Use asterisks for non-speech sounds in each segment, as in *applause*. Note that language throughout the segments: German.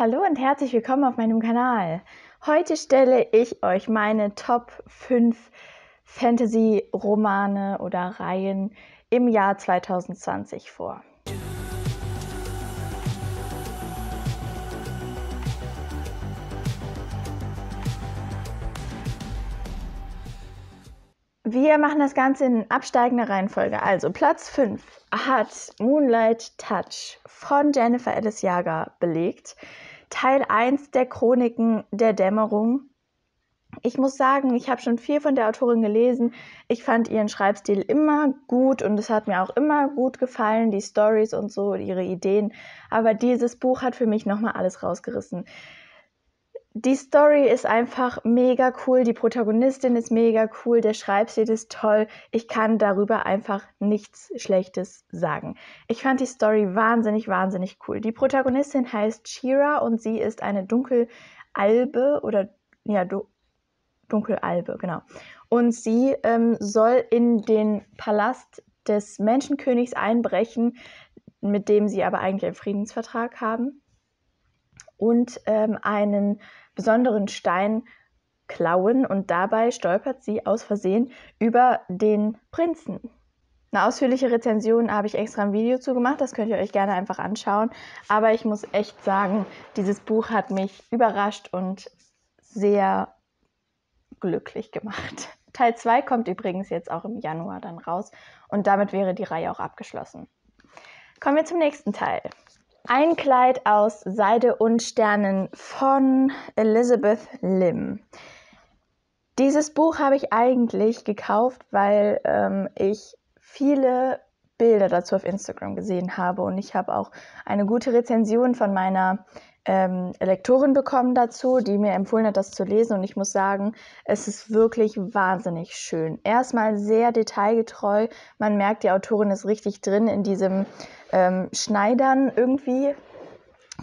Hallo und herzlich willkommen auf meinem Kanal. Heute stelle ich euch meine Top 5 Fantasy-Romane oder Reihen im Jahr 2020 vor. Wir machen das Ganze in absteigender Reihenfolge. Also Platz 5 hat Moonlight Touch von Jennifer Alice Jager belegt. Teil 1 der Chroniken der Dämmerung. Ich muss sagen, ich habe schon viel von der Autorin gelesen. Ich fand ihren Schreibstil immer gut und es hat mir auch immer gut gefallen, die Stories und so, ihre Ideen. Aber dieses Buch hat für mich nochmal alles rausgerissen die Story ist einfach mega cool, die Protagonistin ist mega cool, der Schreibstil ist toll. Ich kann darüber einfach nichts Schlechtes sagen. Ich fand die Story wahnsinnig, wahnsinnig cool. Die Protagonistin heißt Shira und sie ist eine Dunkelalbe oder ja, du, Dunkelalbe, genau. Und sie ähm, soll in den Palast des Menschenkönigs einbrechen, mit dem sie aber eigentlich einen Friedensvertrag haben und ähm, einen besonderen Stein klauen und dabei stolpert sie aus Versehen über den Prinzen. Eine ausführliche Rezension habe ich extra ein Video zu gemacht, das könnt ihr euch gerne einfach anschauen. Aber ich muss echt sagen, dieses Buch hat mich überrascht und sehr glücklich gemacht. *laughs* Teil 2 kommt übrigens jetzt auch im Januar dann raus und damit wäre die Reihe auch abgeschlossen. Kommen wir zum nächsten Teil. Ein Kleid aus Seide und Sternen von Elizabeth Lim. Dieses Buch habe ich eigentlich gekauft, weil ähm, ich viele Bilder dazu auf Instagram gesehen habe und ich habe auch eine gute Rezension von meiner ähm, Lektorin bekommen dazu, die mir empfohlen hat, das zu lesen. Und ich muss sagen, es ist wirklich wahnsinnig schön. Erstmal sehr detailgetreu. Man merkt, die Autorin ist richtig drin in diesem ähm, Schneidern irgendwie.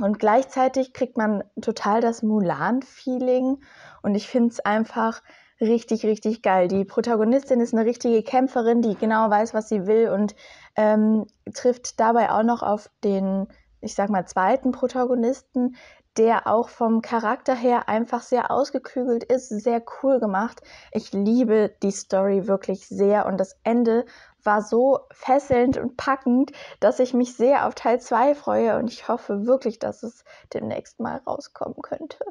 Und gleichzeitig kriegt man total das Mulan-Feeling. Und ich finde es einfach richtig, richtig geil. Die Protagonistin ist eine richtige Kämpferin, die genau weiß, was sie will und ähm, trifft dabei auch noch auf den ich sag mal, zweiten Protagonisten, der auch vom Charakter her einfach sehr ausgeklügelt ist, sehr cool gemacht. Ich liebe die Story wirklich sehr und das Ende war so fesselnd und packend, dass ich mich sehr auf Teil 2 freue und ich hoffe wirklich, dass es demnächst mal rauskommen könnte.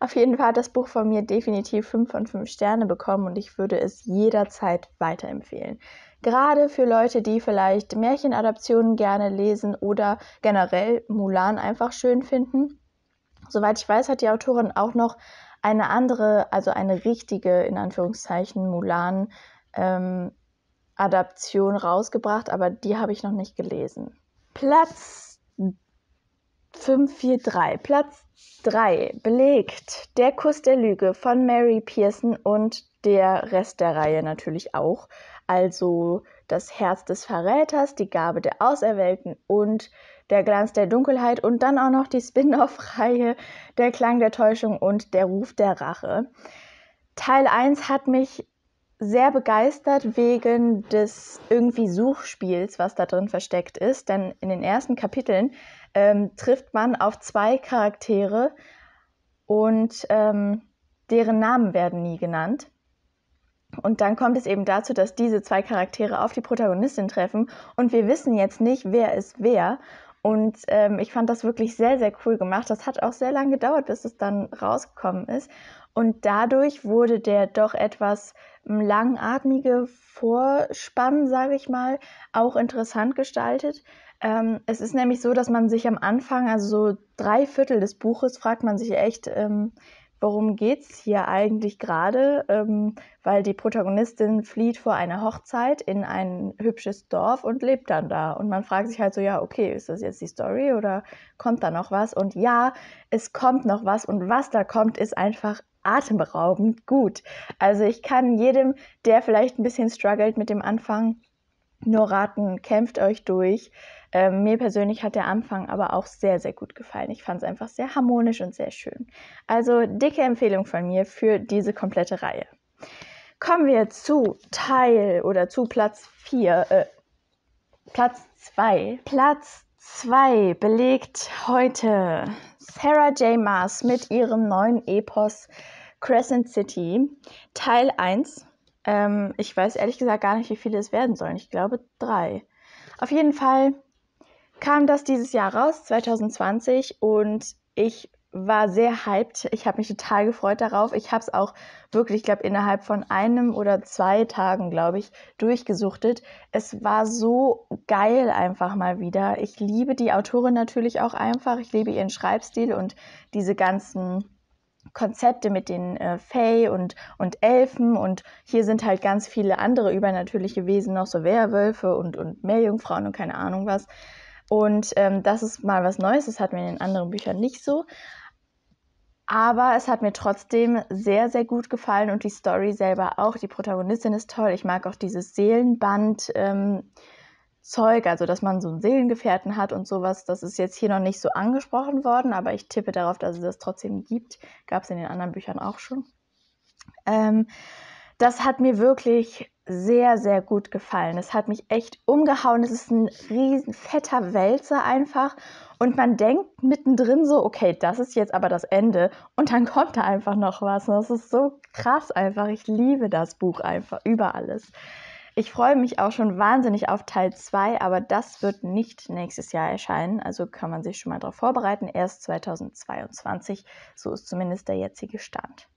Auf jeden Fall hat das Buch von mir definitiv 5 von 5 Sterne bekommen und ich würde es jederzeit weiterempfehlen. Gerade für Leute, die vielleicht Märchenadaptionen gerne lesen oder generell Mulan einfach schön finden. Soweit ich weiß, hat die Autorin auch noch eine andere, also eine richtige, in Anführungszeichen, Mulan ähm, Adaption rausgebracht, aber die habe ich noch nicht gelesen. Platz 543, Platz 3 belegt Der Kuss der Lüge von Mary Pearson und der Rest der Reihe natürlich auch. Also das Herz des Verräters, die Gabe der Auserwählten und der Glanz der Dunkelheit und dann auch noch die Spin-off-Reihe Der Klang der Täuschung und der Ruf der Rache. Teil 1 hat mich sehr begeistert wegen des irgendwie Suchspiels, was da drin versteckt ist. Denn in den ersten Kapiteln ähm, trifft man auf zwei Charaktere und ähm, deren Namen werden nie genannt. Und dann kommt es eben dazu, dass diese zwei Charaktere auf die Protagonistin treffen und wir wissen jetzt nicht, wer ist wer. Und ähm, ich fand das wirklich sehr, sehr cool gemacht. Das hat auch sehr lange gedauert, bis es dann rausgekommen ist. Und dadurch wurde der doch etwas hm, langatmige Vorspann, sage ich mal, auch interessant gestaltet. Ähm, es ist nämlich so, dass man sich am Anfang, also so drei Viertel des Buches, fragt man sich echt, ähm, worum es hier eigentlich gerade? Ähm, weil die Protagonistin flieht vor einer Hochzeit in ein hübsches Dorf und lebt dann da. Und man fragt sich halt so, ja, okay, ist das jetzt die Story oder kommt da noch was? Und ja, es kommt noch was und was da kommt, ist einfach atemberaubend gut. Also ich kann jedem, der vielleicht ein bisschen struggelt mit dem Anfang, nur raten, kämpft euch durch. Ähm, mir persönlich hat der Anfang aber auch sehr, sehr gut gefallen. Ich fand es einfach sehr harmonisch und sehr schön. Also dicke Empfehlung von mir für diese komplette Reihe. Kommen wir zu Teil oder zu Platz 4, äh, Platz 2. Platz 2 belegt heute Sarah J. Maas mit ihrem neuen Epos Crescent City, Teil 1. Ähm, ich weiß ehrlich gesagt gar nicht, wie viele es werden sollen. Ich glaube drei. Auf jeden Fall kam das dieses Jahr raus, 2020, und ich war sehr hyped. Ich habe mich total gefreut darauf. Ich habe es auch wirklich, ich glaube, innerhalb von einem oder zwei Tagen, glaube ich, durchgesuchtet. Es war so geil einfach mal wieder. Ich liebe die Autorin natürlich auch einfach. Ich liebe ihren Schreibstil und diese ganzen Konzepte mit den äh, Fey und, und Elfen und hier sind halt ganz viele andere übernatürliche Wesen noch, so Werwölfe und, und Meerjungfrauen und keine Ahnung was. Und ähm, das ist mal was Neues, das hat mir in den anderen Büchern nicht so. Aber es hat mir trotzdem sehr, sehr gut gefallen und die Story selber auch. Die Protagonistin ist toll. Ich mag auch dieses Seelenband. Ähm, Zeug, also dass man so einen Seelengefährten hat und sowas, das ist jetzt hier noch nicht so angesprochen worden, aber ich tippe darauf, dass es das trotzdem gibt. Gab es in den anderen Büchern auch schon. Ähm, das hat mir wirklich sehr, sehr gut gefallen. Es hat mich echt umgehauen. Es ist ein riesen fetter Wälzer einfach. Und man denkt mittendrin so, okay, das ist jetzt aber das Ende. Und dann *laughs* kommt da einfach noch was. Und das ist so krass einfach. Ich liebe das Buch einfach über alles. Ich freue mich auch schon wahnsinnig auf Teil 2, aber das wird nicht nächstes Jahr erscheinen. Also kann man sich schon mal darauf vorbereiten. Erst 2022, so ist zumindest der jetzige Stand.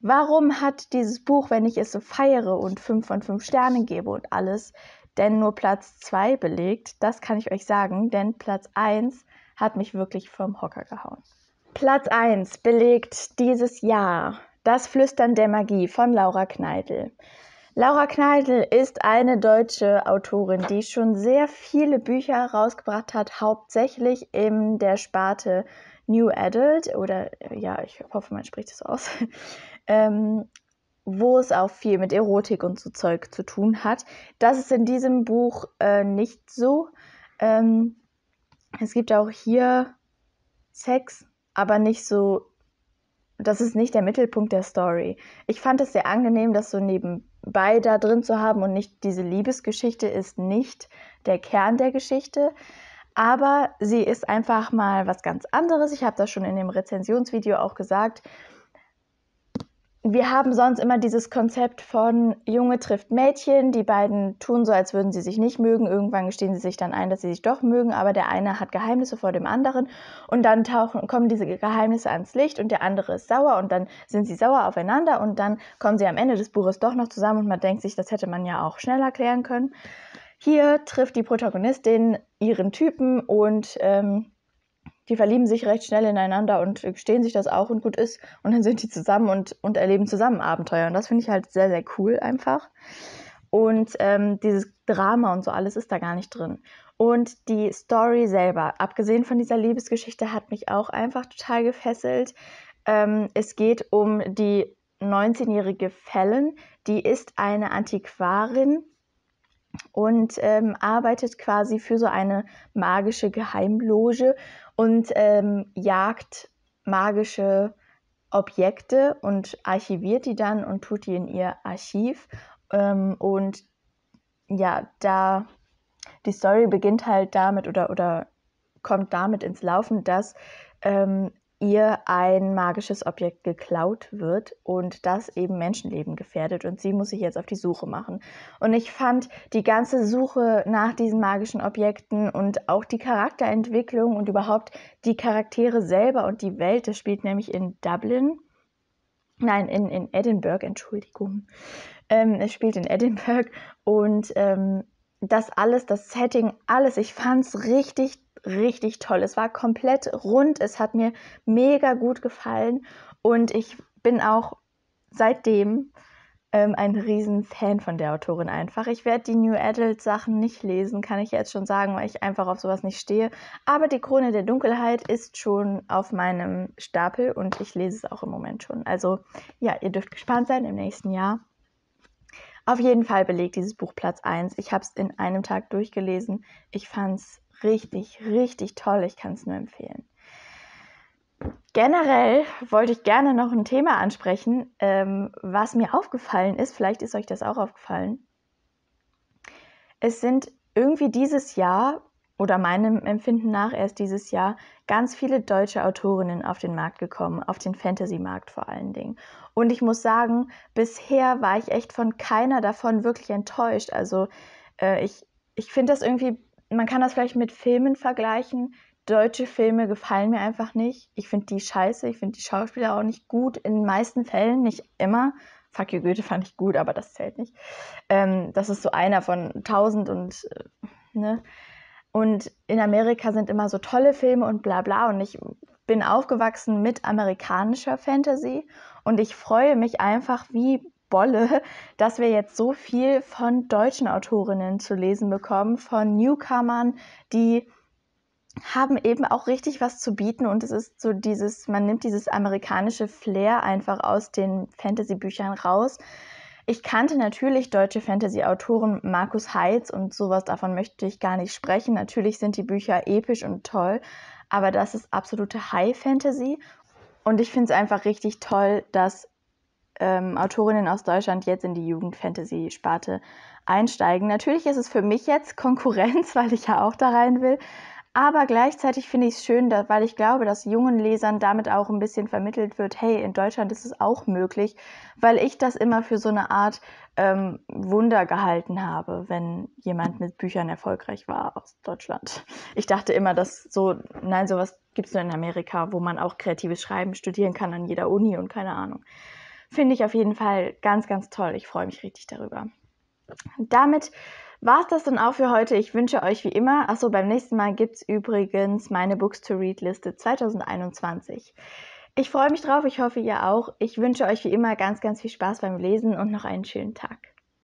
Warum hat dieses Buch, wenn ich es so feiere und 5 von 5 Sternen gebe und alles, denn nur Platz 2 belegt? Das kann ich euch sagen, denn Platz 1 hat mich wirklich vom Hocker gehauen. Platz 1 belegt dieses Jahr das Flüstern der Magie von Laura Kneidl. Laura Kneidl ist eine deutsche Autorin, die schon sehr viele Bücher herausgebracht hat, hauptsächlich in der Sparte New Adult oder äh, ja, ich hoffe, man spricht es aus, *laughs* ähm, wo es auch viel mit Erotik und so Zeug zu tun hat. Das ist in diesem Buch äh, nicht so. Ähm, es gibt auch hier Sex, aber nicht so. Das ist nicht der Mittelpunkt der Story. Ich fand es sehr angenehm, das so nebenbei bei da drin zu haben und nicht diese Liebesgeschichte ist nicht der Kern der Geschichte. Aber sie ist einfach mal was ganz anderes. Ich habe das schon in dem Rezensionsvideo auch gesagt wir haben sonst immer dieses Konzept von Junge trifft Mädchen, die beiden tun so, als würden sie sich nicht mögen, irgendwann gestehen sie sich dann ein, dass sie sich doch mögen, aber der eine hat Geheimnisse vor dem anderen und dann tauchen, kommen diese Geheimnisse ans Licht und der andere ist sauer und dann sind sie sauer aufeinander und dann kommen sie am Ende des Buches doch noch zusammen und man denkt sich, das hätte man ja auch schneller klären können. Hier trifft die Protagonistin ihren Typen und ähm, die verlieben sich recht schnell ineinander und gestehen sich das auch und gut ist. Und dann sind die zusammen und, und erleben zusammen Abenteuer. Und das finde ich halt sehr, sehr cool einfach. Und ähm, dieses Drama und so alles ist da gar nicht drin. Und die Story selber, abgesehen von dieser Liebesgeschichte, hat mich auch einfach total gefesselt. Ähm, es geht um die 19-jährige Fallon, die ist eine Antiquarin und ähm, arbeitet quasi für so eine magische Geheimloge und ähm, jagt magische Objekte und archiviert die dann und tut die in ihr Archiv. Ähm, und ja, da die Story beginnt halt damit oder, oder kommt damit ins Laufen, dass ähm, ihr ein magisches Objekt geklaut wird und das eben Menschenleben gefährdet und sie muss sich jetzt auf die Suche machen. Und ich fand die ganze Suche nach diesen magischen Objekten und auch die Charakterentwicklung und überhaupt die Charaktere selber und die Welt, das spielt nämlich in Dublin. Nein, in, in Edinburgh, Entschuldigung. Ähm, es spielt in Edinburgh und ähm, das alles, das Setting, alles, ich fand es richtig, richtig toll. Es war komplett rund, es hat mir mega gut gefallen und ich bin auch seitdem ähm, ein riesen Fan von der Autorin einfach. Ich werde die New Adult Sachen nicht lesen, kann ich jetzt schon sagen, weil ich einfach auf sowas nicht stehe. Aber die Krone der Dunkelheit ist schon auf meinem Stapel und ich lese es auch im Moment schon. Also ja, ihr dürft gespannt sein im nächsten Jahr. Auf jeden Fall belegt dieses Buch Platz 1. Ich habe es in einem Tag durchgelesen. Ich fand es richtig, richtig toll. Ich kann es nur empfehlen. Generell wollte ich gerne noch ein Thema ansprechen, ähm, was mir aufgefallen ist. Vielleicht ist euch das auch aufgefallen. Es sind irgendwie dieses Jahr oder meinem Empfinden nach erst dieses Jahr ganz viele deutsche Autorinnen auf den Markt gekommen, auf den Fantasy-Markt vor allen Dingen. Und ich muss sagen, bisher war ich echt von keiner davon wirklich enttäuscht. Also äh, ich, ich finde das irgendwie, man kann das vielleicht mit Filmen vergleichen. Deutsche Filme gefallen mir einfach nicht. Ich finde die scheiße, ich finde die Schauspieler auch nicht gut, in den meisten Fällen, nicht immer. Fuck you, Goethe fand ich gut, aber das zählt nicht. Ähm, das ist so einer von tausend und, äh, ne? Und in Amerika sind immer so tolle Filme und bla bla. Und ich bin aufgewachsen mit amerikanischer Fantasy. Und ich freue mich einfach wie Bolle, *laughs* dass wir jetzt so viel von deutschen Autorinnen zu lesen bekommen, von Newcomern, die haben eben auch richtig was zu bieten und es ist so dieses, man nimmt dieses amerikanische Flair einfach aus den Fantasy-Büchern raus, ich kannte natürlich deutsche Fantasy-Autoren Markus Heitz und sowas davon möchte ich gar nicht sprechen. Natürlich sind die Bücher episch und toll, aber das ist absolute High-Fantasy. Und ich finde es einfach richtig toll, dass ähm, Autorinnen aus Deutschland jetzt in die Jugend-Fantasy-Sparte einsteigen. Natürlich ist es für mich jetzt Konkurrenz, *laughs* weil ich ja auch da rein will. Aber gleichzeitig finde ich es schön, da, weil ich glaube, dass jungen Lesern damit auch ein bisschen vermittelt wird, hey, in Deutschland ist es auch möglich, weil ich das immer für so eine Art ähm, Wunder gehalten habe, wenn jemand mit Büchern erfolgreich war aus Deutschland. Ich dachte immer, dass so, nein, sowas gibt es nur in Amerika, wo man auch kreatives Schreiben studieren kann an jeder Uni und keine Ahnung. Finde ich auf jeden Fall ganz, ganz toll. Ich freue mich richtig darüber. Damit war es das dann auch für heute. Ich wünsche euch wie immer, achso, beim nächsten Mal gibt es übrigens meine Books to Read Liste 2021. Ich freue mich drauf, ich hoffe ihr auch. Ich wünsche euch wie immer ganz, ganz viel Spaß beim Lesen und noch einen schönen Tag.